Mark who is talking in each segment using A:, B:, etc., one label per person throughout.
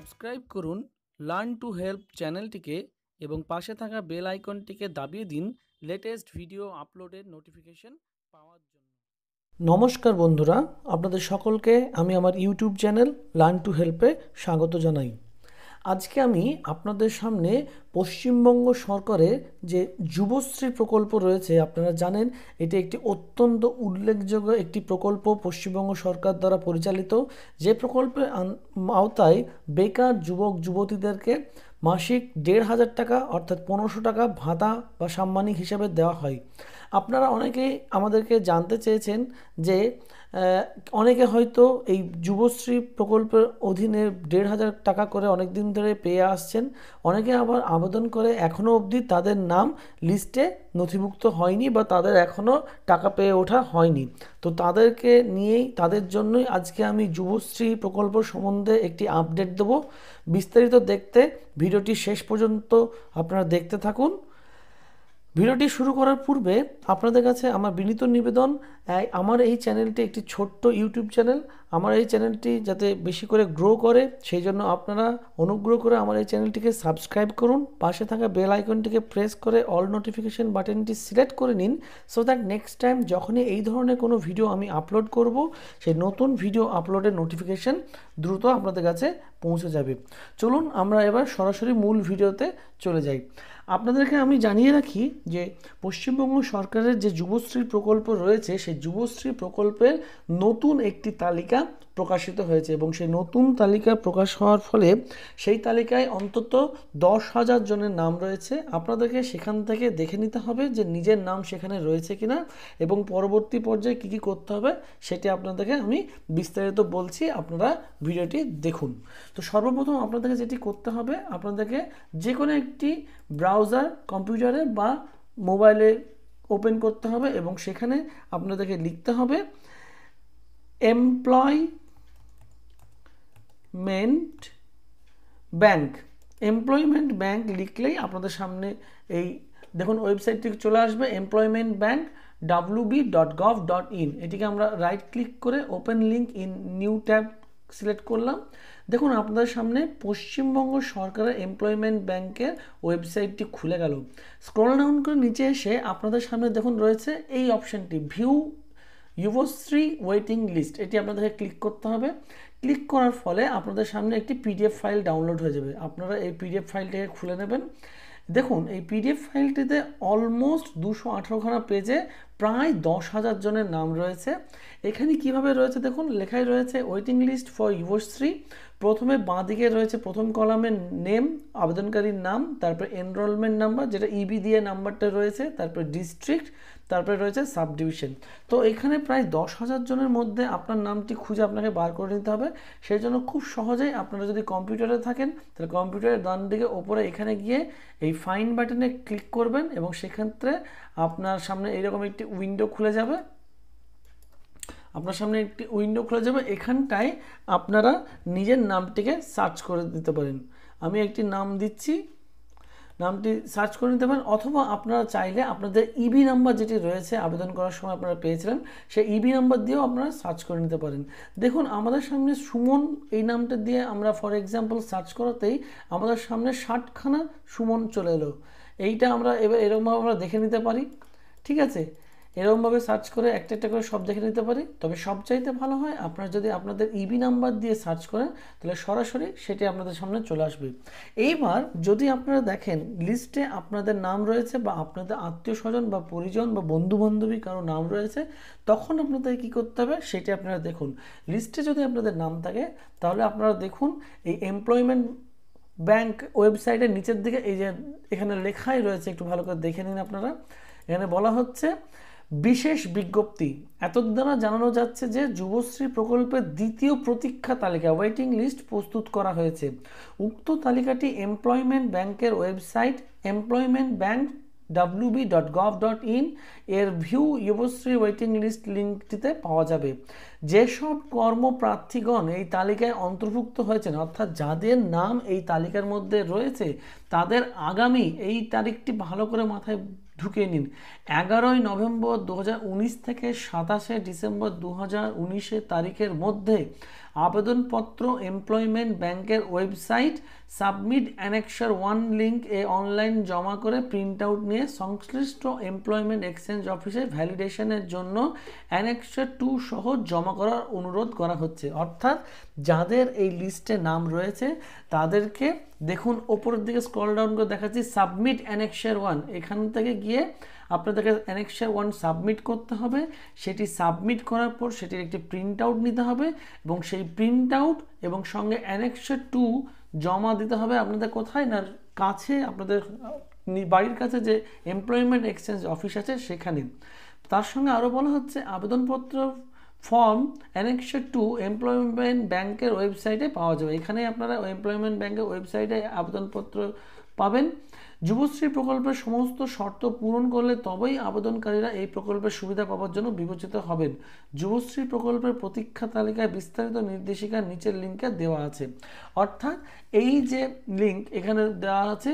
A: subscribe করুন learn to help চ্যানেলটিকে এবং পাশে থাকা বেল আইকনটিকে দাবিয়ে দিন লেটেস্ট ভিডিও আপলোডের নোটিফিকেশন পাওয়ার জন্য নমস্কার বন্ধুরা আপনাদের সকলকে আমি আমার ইউটিউব চ্যানেল লার্ন টু হেল্পে স্বাগত জানাই আজকে আমি আপনাদের সামনে পশ্চিমবঙ্গ সরকারের যে যুবশ্রী প্রকল্প রয়েছে আপনারা জানেন এটি একটি অত্যন্ত উল্লেখযোগ্য একটি প্রকল্প পশ্চিমবঙ্গ সরকার দ্বারা পরিচালিত যে প্রকল্পের আওতায় বেকার যুবক যুবতীদেরকে মাসিক দেড় হাজার টাকা অর্থাৎ পনেরোশো টাকা ভাতা বা সাম্মানিক হিসাবে দেওয়া হয় আপনারা অনেকেই আমাদেরকে জানতে চেয়েছেন যে অনেকে হয়তো এই যুবশ্রী প্রকল্পের অধীনে দেড় হাজার টাকা করে অনেক দিন ধরে পেয়ে আসছেন অনেকে আবার আবেদন করে এখনও অবধি তাদের নাম লিস্টে নথিভুক্ত হয়নি বা তাদের এখনও টাকা পেয়ে ওঠা হয়নি তো তাদেরকে নিয়েই তাদের জন্যই আজকে আমি যুবশ্রী প্রকল্প সম্বন্ধে একটি আপডেট দেব বিস্তারিত দেখতে ভিডিওটি শেষ পর্যন্ত আপনারা দেখতে থাকুন ভিডিওটি শুরু করার পূর্বে আপনাদের কাছে আমার বিনীত নিবেদন আমার এই চ্যানেলটি একটি ছোট্ট ইউটিউব চ্যানেল আমার এই চ্যানেলটি যাতে বেশি করে গ্রো করে সেই জন্য আপনারা অনুগ্রহ করে আমার এই চ্যানেলটিকে সাবস্ক্রাইব করুন পাশে থাকা বেল আইকনটিকে প্রেস করে অল নোটিফিকেশান বাটনটি সিলেক্ট করে নিন সো দ্যাট নেক্সট টাইম যখনই এই ধরনের কোনো ভিডিও আমি আপলোড করব সেই নতুন ভিডিও আপলোডের নোটিফিকেশন দ্রুত আপনাদের কাছে পৌঁছে যাবে চলুন আমরা এবার সরাসরি মূল ভিডিওতে চলে যাই আপনাদেরকে আমি জানিয়ে রাখি যে পশ্চিমবঙ্গ সরকারের যে যুবশ্রী প্রকল্প রয়েছে সেই যুবশ্রী প্রকল্পের নতুন একটি তালিকা প্রকাশিত হয়েছে এবং সেই নতুন তালিকা প্রকাশ হওয়ার ফলে সেই তালিকায় অন্তত দশ হাজার জনের নাম রয়েছে আপনাদেরকে সেখান থেকে দেখে নিতে হবে যে নিজের নাম সেখানে রয়েছে কিনা এবং পরবর্তী পর্যায়ে কী কী করতে হবে সেটি আপনাদেরকে আমি বিস্তারিত বলছি আপনারা ভিডিওটি দেখুন তো সর্বপ্রথম আপনাদেরকে যেটি করতে হবে আপনাদেরকে যে কোনো একটি ব্রাউজার কম্পিউটারে বা মোবাইলে ওপেন করতে হবে এবং সেখানে আপনাদেরকে লিখতে হবে এমপ্লয়মেন্ট ব্যাংক এমপ্লয়মেন্ট ব্যাংক লিখলেই আপনাদের সামনে এই দেখুন ওয়েবসাইটটি চলে আসবে employment bank WB dot gov dot in এটিকে আমরা রাইট ক্লিক করে open link in new tab select করলাম দেখুন আপনাদের সামনে পশ্চিমবঙ্গ সরকারের এমপ্লয়মেন্ট ব্যাংকের ওয়েবসাইটটি খুলে গেল স্ক্রল ডাউন করে নিচে এসে আপনাদের সামনে দেখুন রয়েছে এই অপশানটি ভিউ যুবশ্রী ওয়েটিং লিস্ট এটি আপনাদেরকে ক্লিক করতে হবে ক্লিক করার ফলে আপনাদের সামনে একটি পিডিএফ ফাইল ডাউনলোড হয়ে যাবে আপনারা এই পিডিএফ ফাইলটাকে খুলে নেবেন দেখুন এই পিডিএফ ফাইলটিতে অলমোস্ট দুশো আঠারোখানা পেজে প্রায় দশ হাজার জনের নাম রয়েছে এখানে কিভাবে রয়েছে দেখুন লেখাই রয়েছে ওয়েটিং লিস্ট ফর যুবশ্রী প্রথমে বাঁ দিকে রয়েছে প্রথম কলামের নেম আবেদনকারীর নাম তারপর এনরোলমেন্ট নাম্বার যেটা ইবি দিয়ে নাম্বারটা রয়েছে তারপর ডিস্ট্রিক্ট তারপরে রয়েছে সাব ডিভিশন তো এখানে প্রায় দশ হাজার জনের মধ্যে আপনার নামটি খুঁজে আপনাকে বার করে নিতে হবে সেই জন্য খুব সহজেই আপনারা যদি কম্পিউটারে থাকেন তাহলে কম্পিউটারের ডান দিকে ওপরে এখানে গিয়ে এই ফাইন বাটনে ক্লিক করবেন এবং সেক্ষেত্রে আপনার সামনে এইরকম একটি উইন্ডো খুলে যাবে আপনার সামনে একটি উইন্ডো খুলে যাবে এখানটায় আপনারা নিজের নামটিকে সার্চ করে দিতে পারেন আমি একটি নাম দিচ্ছি নামটি সার্চ করে নিতে পারেন অথবা আপনারা চাইলে আপনাদের ইবি e নাম্বার যেটি রয়েছে আবেদন করার সময় আপনারা পেয়েছিলেন সেই ইবি e নাম্বার দিয়েও আপনারা সার্চ করে নিতে পারেন দেখুন আমাদের সামনে সুমন এই নামটা দিয়ে আমরা ফর এক্সাম্পল সার্চ করাতেই আমাদের সামনে ষাটখানা সুমন চলে এলো এইটা আমরা এবার এরকমভাবে আমরা দেখে নিতে পারি ঠিক আছে এরকমভাবে সার্চ করে একটা একটা করে সব দেখে নিতে পারি তবে সব চাইতে ভালো হয় আপনারা যদি আপনাদের ইবি e নাম্বার দিয়ে সার্চ করেন তাহলে সরাসরি সেটি আপনাদের সামনে চলে আসবে এইবার যদি আপনারা দেখেন লিস্টে আপনাদের নাম রয়েছে বা আপনাদের আত্মীয় স্বজন বা পরিজন বা বন্ধু বান্ধবী কারো নাম রয়েছে তখন আপনাদের কি করতে হবে সেটি আপনারা দেখুন লিস্টে যদি আপনাদের নাম থাকে তাহলে আপনারা দেখুন এই এমপ্লয়মেন্ট ব্যাংক ওয়েবসাইটের নিচের দিকে এই যে এখানে লেখাই রয়েছে একটু ভালো করে দেখে নিন আপনারা এখানে বলা হচ্ছে বিশেষ বিজ্ঞপ্তি এতদ্বারা জানানো যাচ্ছে যে যুবশ্রী প্রকল্পের দ্বিতীয় প্রতীক্ষা তালিকা ওয়েটিং লিস্ট প্রস্তুত করা হয়েছে উক্ত তালিকাটি এমপ্লয়মেন্ট ব্যাংকের website employment bank WB dot gov dot in এর ভিউ যুবশ্রী ওয়েটিং লিস্ট লিঙ্কটিতে পাওয়া যাবে যেসব কর্মপ্রার্থীগণ এই তালিকায় অন্তর্ভুক্ত হয়েছেন অর্থাৎ যাদের নাম এই তালিকার মধ্যে রয়েছে তাদের আগামী এই তারিখটি ভালো করে মাথায় ঢুকে নিন এগারোই নভেম্বর দু থেকে সাতাশে ডিসেম্বর দু হাজার তারিখের মধ্যে আবেদনপত্র এমপ্লয়মেন্ট ব্যাংকের website submit annexure one link এ অনলাইন জমা করে প্রিন্ট আউট নিয়ে সংশ্লিষ্ট এমপ্লয়মেন্ট এক্সচেঞ্জ অফিসে ভ্যালিডেশনের জন্য অ্যানেকশার টু সহ জমা করার অনুরোধ করা হচ্ছে অর্থাৎ যাদের এই লিস্টে নাম রয়েছে তাদেরকে দেখুন ওপরের দিকে স্ক্রল ডাউন করে দেখাচ্ছি সাবমিট অ্যানেক্সার ওয়ান এখান থেকে গিয়ে আপনাদেরকে অ্যানেক্সার ওয়ান সাবমিট করতে হবে সেটি সাবমিট করার পর সেটির একটি প্রিন্ট আউট নিতে হবে এবং সেই প্রিন্ট আউট এবং সঙ্গে অ্যানেক্সার টু জমা দিতে হবে আপনাদের কোথায় না কাছে আপনাদের বাড়ির কাছে যে এমপ্লয়মেন্ট এক্সচেঞ্জ অফিস আছে সেখানে তার সঙ্গে আরও বলা হচ্ছে আবেদনপত্র ফর্ম অ্যানেক্সার টু এমপ্লয়মেন্ট ব্যাংকের ওয়েবসাইটে পাওয়া যাবে এখানে আপনারা এমপ্লয়মেন্ট ব্যাংকের ওয়েবসাইটে আবেদনপত্র পাবেন যুবশ্রী প্রকল্পের সমস্ত শর্ত পূরণ করলে তবেই আবেদনকারীরা এই প্রকল্পের সুবিধা পাওয়ার জন্য বিবেচিত হবেন যুবশ্রী প্রকল্পের প্রতীক্ষা তালিকায় বিস্তারিত নির্দেশিকা নিচের লিঙ্কে দেওয়া আছে অর্থাৎ এই যে লিঙ্ক এখানে দেওয়া আছে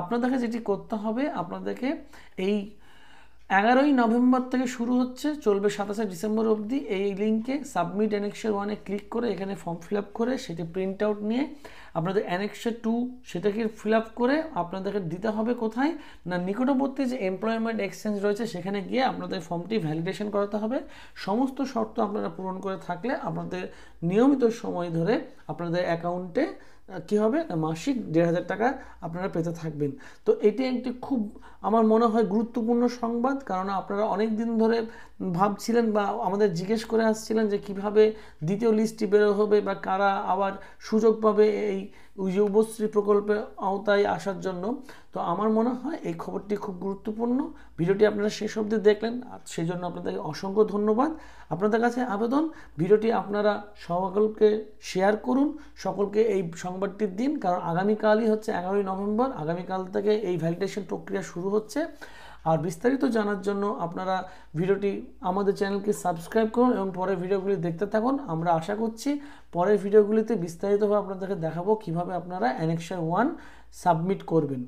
A: আপনাদেরকে যেটি করতে হবে আপনাদেরকে এই এগারোই নভেম্বর থেকে শুরু হচ্ছে চলবে সাতাশে ডিসেম্বর অবধি এই লিঙ্কে সাবমিট অ্যানেক্সার ওয়ানে ক্লিক করে এখানে ফর্ম ফিল আপ করে সেটি প্রিন্ট আউট নিয়ে আপনাদের অ্যানেক্সার টু সেটাকে ফিল আপ করে আপনাদেরকে দিতে হবে কোথায় না নিকটবর্তী যে এমপ্লয়মেন্ট এক্সচেঞ্জ রয়েছে সেখানে গিয়ে আপনাদের ফর্মটি ভ্যালিডেশন করাতে হবে সমস্ত শর্ত আপনারা পূরণ করে থাকলে আপনাদের নিয়মিত সময় ধরে আপনাদের অ্যাকাউন্টে কি হবে মাসিক দেড় হাজার টাকা আপনারা পেতে থাকবেন তো এটি একটি খুব আমার মনে হয় গুরুত্বপূর্ণ সংবাদ কারণ আপনারা অনেক দিন ধরে ভাবছিলেন বা আমাদের জিজ্ঞেস করে আসছিলেন যে কিভাবে দ্বিতীয় লিস্টটি বেরো হবে বা কারা আবার সুযোগ পাবে এই যুবশ্রী প্রকল্পের আওতায় আসার জন্য তো আমার মনে হয় এই খবরটি খুব গুরুত্বপূর্ণ ভিডিওটি আপনারা শেষ অবধি দেখলেন আর সেই জন্য আপনাদেরকে অসংখ্য ধন্যবাদ আপনাদের কাছে আবেদন ভিডিওটি আপনারা সকলকে শেয়ার করুন সকলকে এই সংবাদটির দিন কারণ আগামীকালই হচ্ছে এগারোই নভেম্বর আগামীকাল থেকে এই ভ্যালিডেশন প্রক্রিয়া শুরু হচ্ছে আর বিস্তারিত জানার জন্য আপনারা ভিডিওটি আমাদের চ্যানেলকে সাবস্ক্রাইব করুন এবং পরের ভিডিওগুলি দেখতে থাকুন আমরা আশা করছি পরের ভিডিওগুলিতে বিস্তারিতভাবে আপনাদেরকে দেখাবো কিভাবে আপনারা অ্যানেকশন ওয়ান সাবমিট করবেন